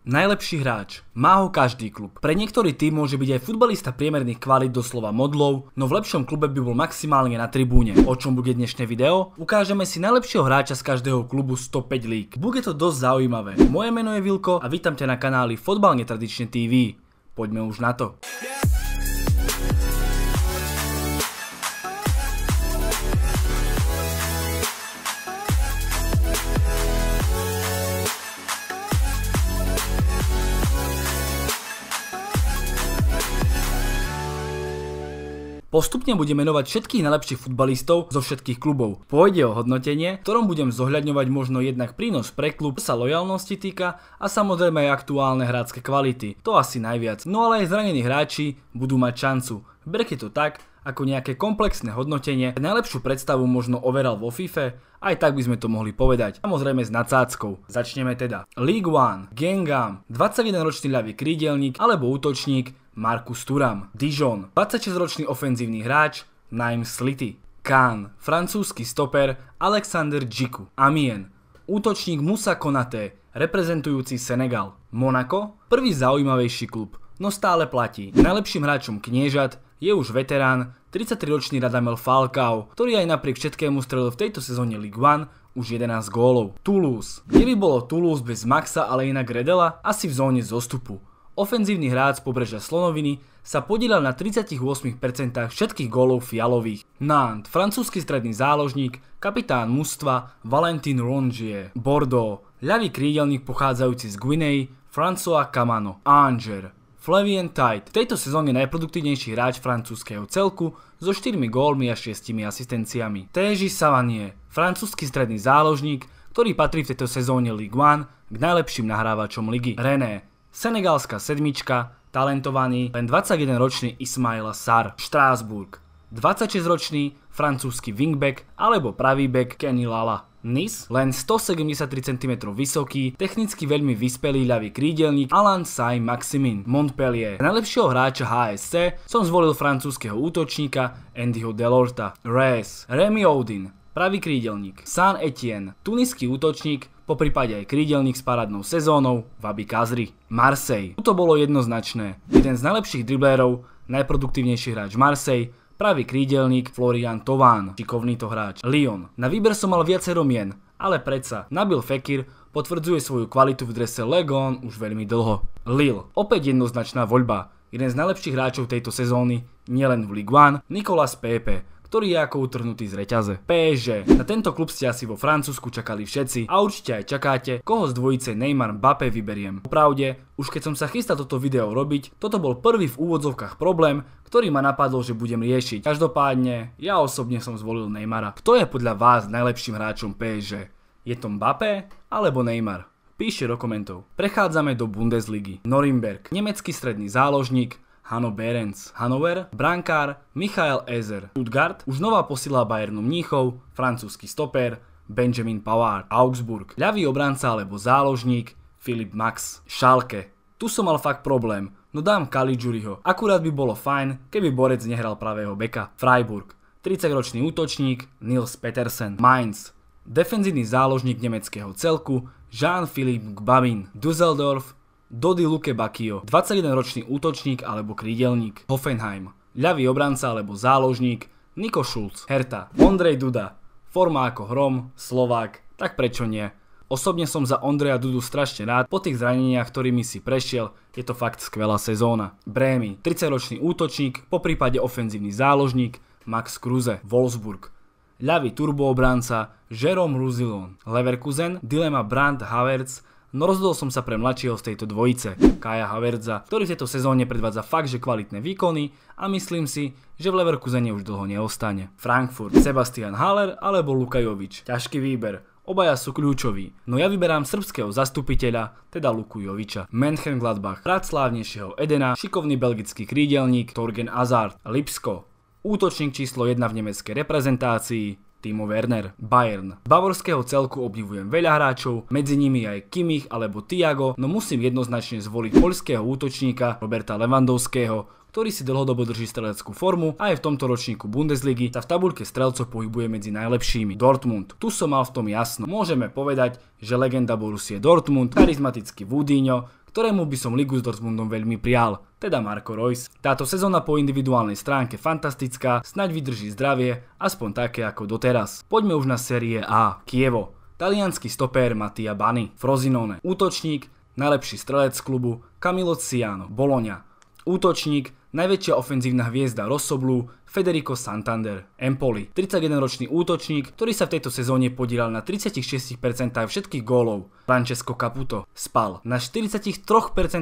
Najlepší hráč. Má ho každý klub. Pre niektorý tým môže byť aj futbalista priemerných kvalít doslova modlov, no v lepšom klube by bol maximálne na tribúne. O čom bude dnešné video? Ukážeme si najlepšieho hráča z každého klubu 105 lík. Bude to dosť zaujímavé. Moje meno je Vilko a vítam ťa na kanáli Fotbal netradične TV. Poďme už na to. Yeah. Postupne budem menovať všetkých najlepších futbalistov zo všetkých klubov. Pôjde o hodnotenie, ktorom budem zohľadňovať možno jednak prínos pre klub, sa lojalnosti týka a samozrejme aj aktuálne hrácké kvality. To asi najviac. No ale aj zranení hráči budú mať šancu. Berte to tak, ako nejaké komplexné hodnotenie, najlepšiu predstavu možno overal vo FIFA, aj tak by sme to mohli povedať, samozrejme s nadsázkou. Začneme teda. League One, Gengam, 21-ročný ľavý krídelník alebo útočník Markus Turam, Dijon, 26-ročný ofenzívny hráč, Naim Slity, Kán, francúzsky stoper Alexander Džiku, Amien, útočník Musa Konaté, reprezentujúci Senegal, Monako, prvý zaujímavejší klub, no stále platí. Najlepším hráčom Kniežat je už veterán, 33-ročný Radamel Falcao, ktorý aj napriek všetkému strelil v tejto sezóne Ligue 1 už 11 gólov. Toulouse. Kde by bolo Toulouse bez Maxa, ale inak Redela, asi v zóne zostupu. Ofenzívny hráč z pobrežia Slonoviny sa podielal na 38% všetkých gólov fialových. Nant, francúzsky stredný záložník, kapitán mužstva Valentin Rongier, Bordeaux, ľavý krídelník pochádzajúci z Guinei, François Camano, Anger, Flavien Tite. V tejto sezóne najproduktívnejší hráč francúzskeho celku so 4 gólmi a 6 asistenciami. Téži Savanie, francúzsky stredný záložník, ktorý patrí v tejto sezóne Ligue 1 k najlepším nahrávačom ligy. René, Senegalská sedmička, talentovaný len 21-ročný Ismail Sar, Štrásburg, 26-ročný francúzsky wingback alebo pravý back Kenny Lala. Nis, len 173 cm vysoký, technicky veľmi vyspelý ľavý krídelník Alan Sai Maximin. Montpellier. Najlepšieho hráča HSC som zvolil francúzskeho útočníka Andyho Delorta. Rez, Remy Odin. Pravý krídelník. San Etienne. Tuniský útočník po prípade aj krídelník s parádnou sezónou Vabi Kazri. Marsej. Toto bolo jednoznačné. Jeden z najlepších driblérov, najproduktívnejší hráč Marsej, pravý krídelník Florian Tován, čikovný to hráč. Lyon. Na výber som mal viacero mien, ale predsa Nabil Fekir potvrdzuje svoju kvalitu v drese Legon už veľmi dlho. Lille. Opäť jednoznačná voľba. Jeden z najlepších hráčov tejto sezóny, nielen v Ligue 1, Nikolas Pepe, ktorý je ako utrhnutý z reťaze. PSG. Na tento klub ste asi vo Francúzsku čakali všetci a určite aj čakáte, koho z dvojice Neymar Mbappé vyberiem. Opravde, už keď som sa chystal toto video robiť, toto bol prvý v úvodzovkách problém, ktorý ma napadlo, že budem riešiť. Každopádne, ja osobne som zvolil Neymara. Kto je podľa vás najlepším hráčom PSG? Je to Mbappé alebo Neymar? Píšte do komentov. Prechádzame do Bundesligy. Norimberg, nemecký stredný záložník, Hano Behrens, Hanover, brankár Michael Ezer, Stuttgart, už nová posila Bayernu Mníchov, francúzsky stoper Benjamin Pavard, Augsburg, ľavý obranca alebo záložník Filip Max, Schalke. Tu som mal fakt problém, no dám Kalidžuriho. Akurát by bolo fajn, keby Borec nehral pravého beka. Freiburg, 30-ročný útočník Nils Petersen, Mainz, defenzívny záložník nemeckého celku Jean-Philippe Gbabin, Düsseldorf, Dody Luke Bakio, 21-ročný útočník alebo krídelník, Hoffenheim, ľavý obranca alebo záložník, Niko Šulc, Herta, Ondrej Duda, forma ako Hrom, Slovák, tak prečo nie? Osobne som za Ondreja Dudu strašne rád, po tých zraneniach, ktorými si prešiel, je to fakt skvelá sezóna. Brémy, 30-ročný útočník, po prípade ofenzívny záložník, Max Kruse, Wolfsburg, ľavý turboobranca Jerome Ruzilon, Leverkusen, Dilema Brandt Havertz, No rozhodol som sa pre mladšieho z tejto dvojice, Kaja Haverdza, ktorý v tejto sezóne predvádza fakt, že kvalitné výkony a myslím si, že v Leverkusene už dlho neostane. Frankfurt, Sebastian Haller alebo Luka Jovič. Ťažký výber, Obaja sú kľúčoví, no ja vyberám srbského zastupiteľa, teda Luku Joviča. Menchen Gladbach, rád slávnejšieho Edena, šikovný belgický krídelník Torgen Azard, Lipsko, útočník číslo 1 v nemeckej reprezentácii, Timo Werner, Bayern. Bavorského celku obdivujem veľa hráčov, medzi nimi aj Kimich alebo Tiago, no musím jednoznačne zvoliť poľského útočníka Roberta Lewandowského, ktorý si dlhodobo drží streleckú formu a aj v tomto ročníku Bundesligy sa v tabulke strelcov pohybuje medzi najlepšími. Dortmund. Tu som mal v tom jasno. Môžeme povedať, že legenda Borussia Dortmund, charizmatický Vudíňo, ktorému by som ligu s Dortmundom veľmi prial, teda Marko Reus. Táto sezóna po individuálnej stránke fantastická, snaď vydrží zdravie, aspoň také ako doteraz. Poďme už na série A, Kievo. Talianský stopér Mattia Bani, Frozinone Útočník, najlepší strelec klubu, Camilo Ciano, Bologna. Útočník, najväčšia ofenzívna hviezda Rosoblu Federico Santander Empoli. 31-ročný útočník, ktorý sa v tejto sezóne podielal na 36% všetkých gólov. Francesco Caputo spal. Na 43%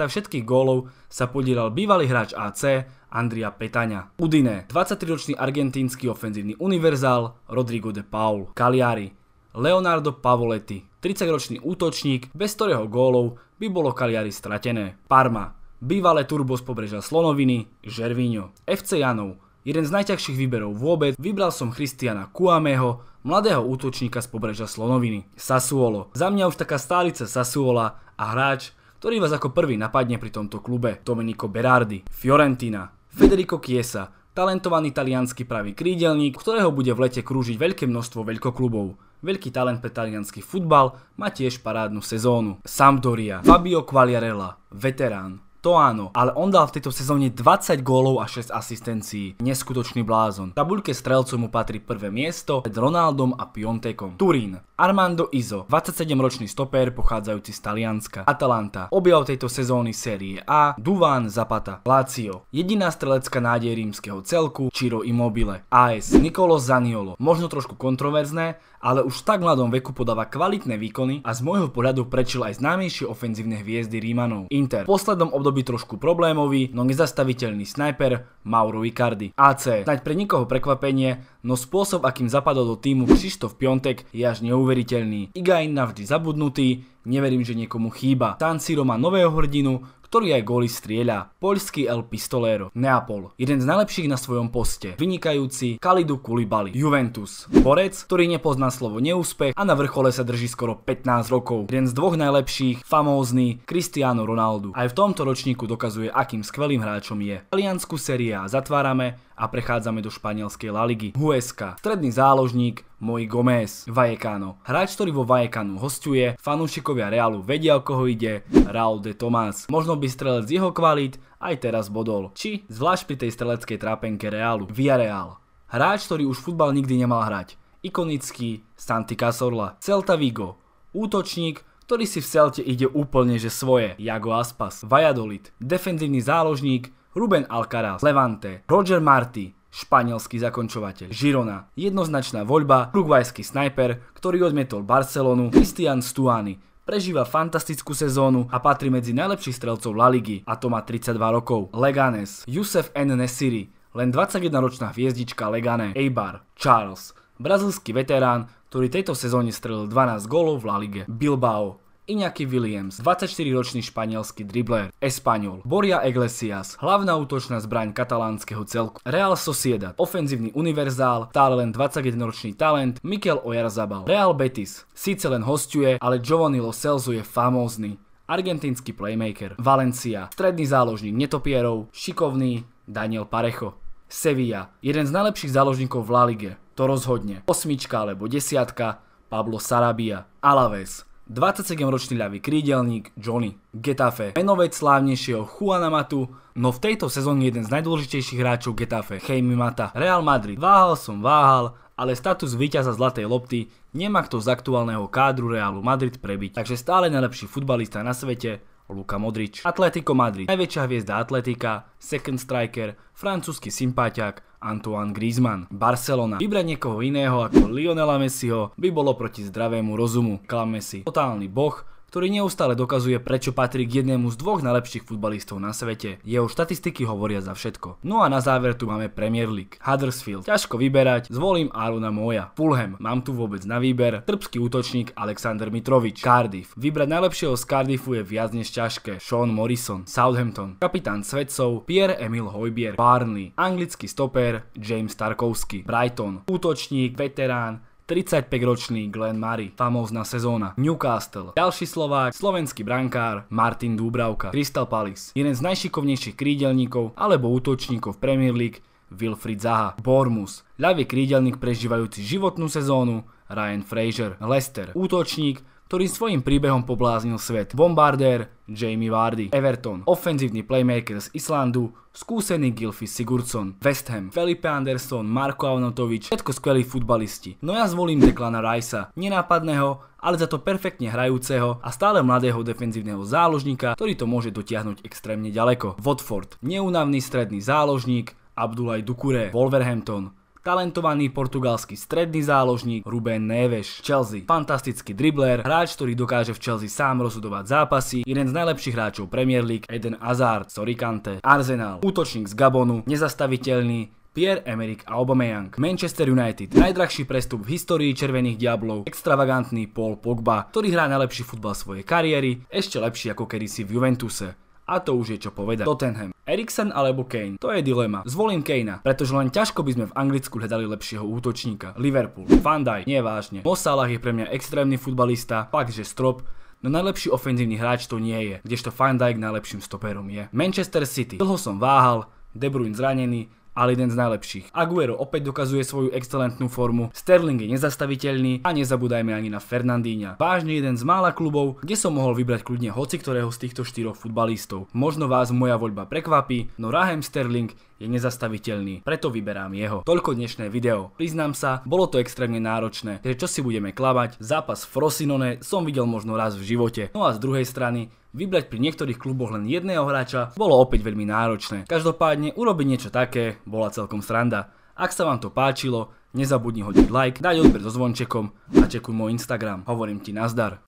všetkých gólov sa podielal bývalý hráč AC Andrea Petania. Udine, 23-ročný argentínsky ofenzívny univerzál Rodrigo de Paul. Cagliari, Leonardo Pavoletti, 30-ročný útočník, bez ktorého gólov by bolo Cagliari stratené. Parma, bývalé turbo z pobrežia Slonoviny, Žervíňo. FC Janov, jeden z najťažších výberov vôbec, vybral som Christiana Kuameho, mladého útočníka z pobrežia Slonoviny. Sasuolo. Za mňa už taká stálica Sasuola a hráč, ktorý vás ako prvý napadne pri tomto klube. Domenico Berardi. Fiorentina. Federico Chiesa, talentovaný talianský pravý krídelník, ktorého bude v lete krúžiť veľké množstvo veľkoklubov. Veľký talent pre talianský futbal, má tiež parádnu sezónu. Sampdoria, Fabio Quagliarella, veterán. To áno, ale on dal v tejto sezóne 20 gólov a 6 asistencií. Neskutočný blázon. V tabuľke strelcov mu patrí prvé miesto pred Ronaldom a Piontekom. Turín. Armando Izo, 27-ročný stoper pochádzajúci z Talianska. Atalanta. Objav tejto sezóny série A. Duván Zapata. Lazio. Jediná strelecká nádej rímskeho celku Ciro Immobile. AS. Nicolo Zaniolo. Možno trošku kontroverzné, ale už v tak mladom veku podáva kvalitné výkony a z môjho pohľadu prečil aj známejšie ofenzívne hviezdy Rímanov. Inter. V poslednom období trošku problémový, no nezastaviteľný snajper Mauro Icardi. AC. Snaď pre nikoho prekvapenie, no spôsob, akým zapadol do týmu Krištof Piontek je až neuveriteľný. Igain navždy zabudnutý, neverím, že niekomu chýba. San Siro má nového hrdinu, ktorý aj góly strieľa. Poľský El Pistolero, Neapol, jeden z najlepších na svojom poste, vynikajúci Kalidu Kulibali, Juventus, borec, ktorý nepozná slovo neúspech a na vrchole sa drží skoro 15 rokov, jeden z dvoch najlepších, famózny Cristiano Ronaldo. Aj v tomto ročníku dokazuje, akým skvelým hráčom je. Taliansku sériu zatvárame, a prechádzame do španielskej La Ligy. Huesca, stredný záložník, Moj Gomez, Vallecano. Hráč, ktorý vo Vallecanu hostuje, fanúšikovia Realu vedia, o koho ide, Raul de Tomás. Možno by strelec jeho kvalit aj teraz bodol. Či zvlášť pri tej streleckej trápenke Realu. Villarreal. Hráč, ktorý už futbal nikdy nemal hrať. Ikonický Santi Casorla. Celta Vigo. Útočník, ktorý si v Celte ide úplne že svoje. Jago Aspas. Vajadolid. Defenzívny záložník, Ruben Alcaraz, Levante, Roger Marty, španielský zakončovateľ. Girona, jednoznačná voľba, rugvajský snajper, ktorý odmietol Barcelonu, Christian Stuani, prežíva fantastickú sezónu a patrí medzi najlepších strelcov La Ligy a to má 32 rokov. Leganes, Youssef N. Nesiri, len 21-ročná hviezdička Legané, Eibar, Charles, brazilský veterán, ktorý tejto sezóne strelil 12 gólov v La Lige. Bilbao, Iñaki Williams, 24-ročný španielský dribler, Espanol, Boria Iglesias, hlavná útočná zbraň katalánskeho celku, Real Sociedad, ofenzívny univerzál, stále len 21-ročný talent, Mikel Ojarzabal, Real Betis, síce len hostuje, ale Giovanni Lo Celso je famózny, argentínsky playmaker, Valencia, stredný záložník netopierov, šikovný Daniel Parecho, Sevilla, jeden z najlepších záložníkov v La Lige, to rozhodne, osmička alebo desiatka, Pablo Sarabia, Alaves, 27-ročný ľavý krídelník Johnny Getafe, menovec slávnejšieho Juana Matu, no v tejto sezóne jeden z najdôležitejších hráčov Getafe, Jaime Mata. Real Madrid. Váhal som, váhal, ale status víťaza Zlatej lopty nemá kto z aktuálneho kádru Realu Madrid prebiť, takže stále najlepší futbalista na svete, Luka Modrič. Atletico Madrid. Najväčšia hviezda Atletika, second striker, francúzsky sympáťak, Antoine Griezmann. Barcelona. Vybrať niekoho iného ako Lionela Messiho by bolo proti zdravému rozumu. Klame si. Totálny boh, ktorý neustále dokazuje, prečo patrí k jednému z dvoch najlepších futbalistov na svete. Jeho štatistiky hovoria za všetko. No a na záver tu máme Premier League. Huddersfield. Ťažko vyberať, zvolím Aruna Moja. Fulham. Mám tu vôbec na výber. Trpský útočník Alexander Mitrovič. Cardiff. Vybrať najlepšieho z Cardiffu je viac než ťažké. Sean Morrison. Southampton. Kapitán svedcov Pierre-Emil Hojbier. Barnley. Anglický stoper James Tarkovsky. Brighton. Útočník, veterán 35-ročný Glenn Murray, famózna sezóna. Newcastle, ďalší Slovák, slovenský brankár Martin Dúbravka, Crystal Palace, jeden z najšikovnejších krídelníkov alebo útočníkov v Premier League, Wilfried Zaha, Bormus, ľavý krídelník prežívajúci životnú sezónu, Ryan Fraser, Lester, útočník, ktorý svojim príbehom pobláznil svet. Bombardér Jamie Vardy, Everton, ofenzívny playmaker z Islandu, skúsený Gilfi Sigurdsson, West Ham, Felipe Anderson, Marko Avnotovič, všetko skvelí futbalisti. No ja zvolím Declana Rice'a, nenápadného, ale za to perfektne hrajúceho a stále mladého defenzívneho záložníka, ktorý to môže dotiahnuť extrémne ďaleko. Watford, neunavný stredný záložník, Abdulaj Dukure, Wolverhampton, Talentovaný portugalský stredný záložník Ruben Neves, Chelsea. Fantastický dribbler, hráč, ktorý dokáže v Chelsea sám rozhodovať zápasy, jeden z najlepších hráčov Premier League, Eden Hazard, Sorikante, Arsenal, útočník z Gabonu, nezastaviteľný, Pierre-Emerick Aubameyang. Manchester United. Najdrahší prestup v histórii Červených diablov. Extravagantný Paul Pogba, ktorý hrá najlepší futbal svojej kariéry, ešte lepší ako kedysi v Juventuse a to už je čo povedať. Tottenham. Eriksen alebo Kane. To je dilema. Zvolím Kanea, pretože len ťažko by sme v Anglicku hľadali lepšieho útočníka. Liverpool. Van Dijk. Nie vážne. Mo Salah je pre mňa extrémny futbalista, fakt že strop, no najlepší ofenzívny hráč to nie je, kdežto Van Dijk najlepším stoperom je. Manchester City. Dlho som váhal, De Bruyne zranený, ale jeden z najlepších. Aguero opäť dokazuje svoju excelentnú formu, Sterling je nezastaviteľný a nezabúdajme ani na Fernandíňa. Vážne jeden z mála klubov, kde som mohol vybrať kľudne hoci ktorého z týchto štyroch futbalistov. Možno vás moja voľba prekvapí, no Raheem Sterling je nezastaviteľný, preto vyberám jeho. Toľko dnešné video. Priznám sa, bolo to extrémne náročné, že čo si budeme klamať, zápas Frosinone som videl možno raz v živote. No a z druhej strany, Vybrať pri niektorých kluboch len jedného hráča bolo opäť veľmi náročné. Každopádne urobiť niečo také bola celkom sranda. Ak sa vám to páčilo, nezabudni hodiť like, daj odber so zvončekom a čekuj môj Instagram. Hovorím ti nazdar.